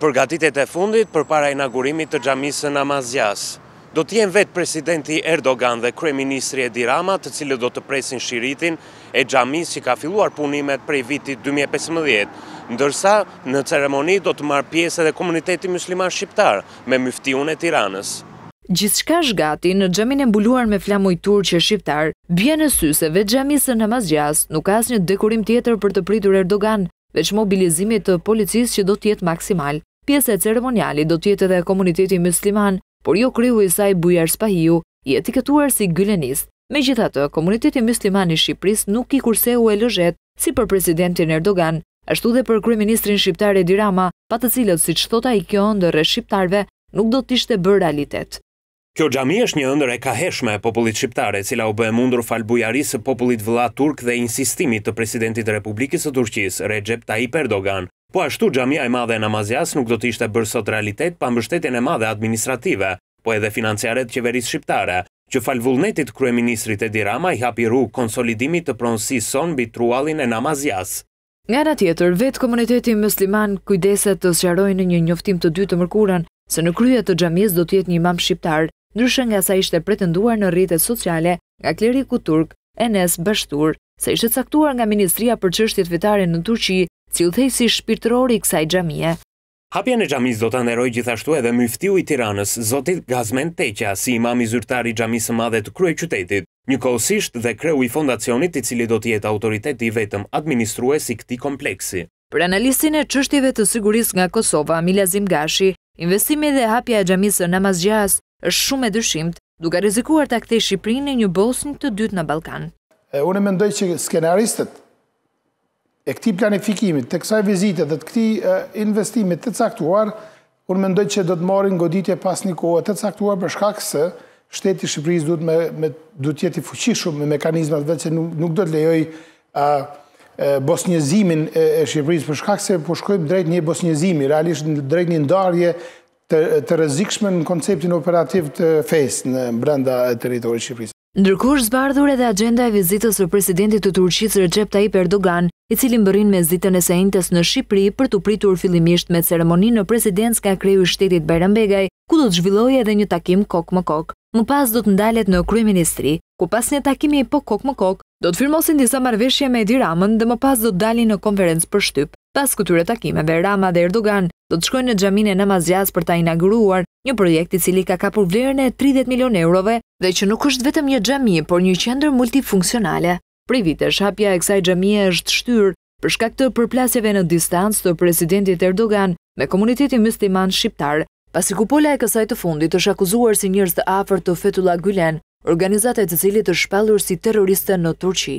Përgatitet e fundit për para inaugurimit të gjamisë në Amazjas. Do t'jen vetë presidenti Erdogan dhe krej ministri e të cilë do të presin shiritin e gjamisë që ka filluar punimet prej vitit 2015, ndërsa në ceremoni do të marë pjesë edhe komuniteti muslimar shqiptar me myftiun e tiranës. Gjithë shka shgati në gjemin e mbuluar me flamujtur që shqiptar, bje në syseve gjemisë në mazgjas nuk as një dekurim tjetër për të pritur Erdogan, veç mobilizimit të policis që do tjetë maksimal pjese ceremoniali do tjetë dhe komuniteti musliman, por jo kryu i saj Bujar Spahiu, i etiketuar si gylenist. Me gjitha të, komuniteti musliman i Shqipëris nuk i kurseu e lëzhet, si për presidentin Erdogan, ashtu dhe për kryeministrin shqiptar Edi pa të cilët si çthota i kjo ëndër e shqiptarve nuk do të ishte bërë realitet. Kjo xhami është një ëndër e kaheshme e popullit shqiptar, e cila u bë e mundur fal bujarisë popullit vla turk dhe insistimit të presidentit të Republikës së Turqisë Recep Tayyip Erdogan Po ashtu xhamia e madhe e Namazias nuk do të ishte bërë sot realitet pa mbështetjen e madhe administrative, po edhe financiare të qeverisë shqiptare, që fal vullnetit kryeministrit Edi Rama i hapi rrugë konsolidimit të pronsi son mbi trualin e Namazias. Nga ana tjetër, vetë komuniteti musliman kujdeset të sqarojë në një njoftim të dytë të mërkurën se në krye të xhamisë do të jetë një imam shqiptar, ndryshe nga sa ishte pretenduar në rritet sociale nga kleriku turk Enes Bashtur, se ishte caktuar nga Ministria për Çështjet Fetare në Turqi si udhësi i kësaj xhamie. Hapja në xhamis do të nderoj gjithashtu edhe myftiu i Tiranës, Zoti Gazmen Teqa, si imam i zyrtar i xhamisë së madhe të kryeqytetit, njëkohësisht dhe kreu i fondacionit i cili do të jetë autoriteti i vetëm administrues i këtij kompleksi. Për analistin e çështjeve të sigurisë nga Kosova, Milazim Gashi, investimi dhe hapja e xhamisë së namazgjas është shumë e dyshimt, duke rrezikuar ta kthejë Shqipërinë në një Bosnjë të dytë në Ballkan. Unë mendoj që skenaristët e këti planifikimit, të kësaj vizitet dhe të këti investimit të caktuar, unë mendoj që do të marrin goditje pas një kohë të caktuar për shkak se shteti Shqipëris du të jeti fuqishu me mekanizmat dhe që nuk do të lejoj bosnjëzimin e Shqipëris për shkak se po shkojmë drejt një bosnjëzimi, realisht drejt një ndarje të rëzikshme në konceptin operativ të fejs në brenda teritori Shqipëris. Ndërkur, zbardhur edhe agenda e vizitës për presidentit të Turqisë Recep Tayyip Erdogan i cilin bërin me zitën e sejntës në Shqipëri për të pritur fillimisht me ceremoni në presidens ka kreju shtetit Bajram Begaj, ku do të zhvilloj edhe një takim kok më kok. Më pas do të ndalet në Krye Ministri, ku pas një takimi po kok më kok, do të firmosin disa marveshje me Edi Ramën dhe më pas do të dalin në konferencë për shtyp. Pas këture takimeve, Rama dhe Erdogan do të shkojnë në gjamine në mazjas për ta inaguruar një projekti cili ka kapur vlerën e 30 milion eurove dhe që nuk është vetëm një gjamie, por një qëndër multifunksionale. Pri vite shapja e kësaj gjëmije është shtyrë për shkak të përplasjeve në distancë të presidentit Erdogan me komunitetin mysliman shqiptar, pasi kupola e kësaj të fundit është akuzuar si njërës të afer të Fethullah Gülen, organizatet të cilit është shpallur si terroriste në Turqi.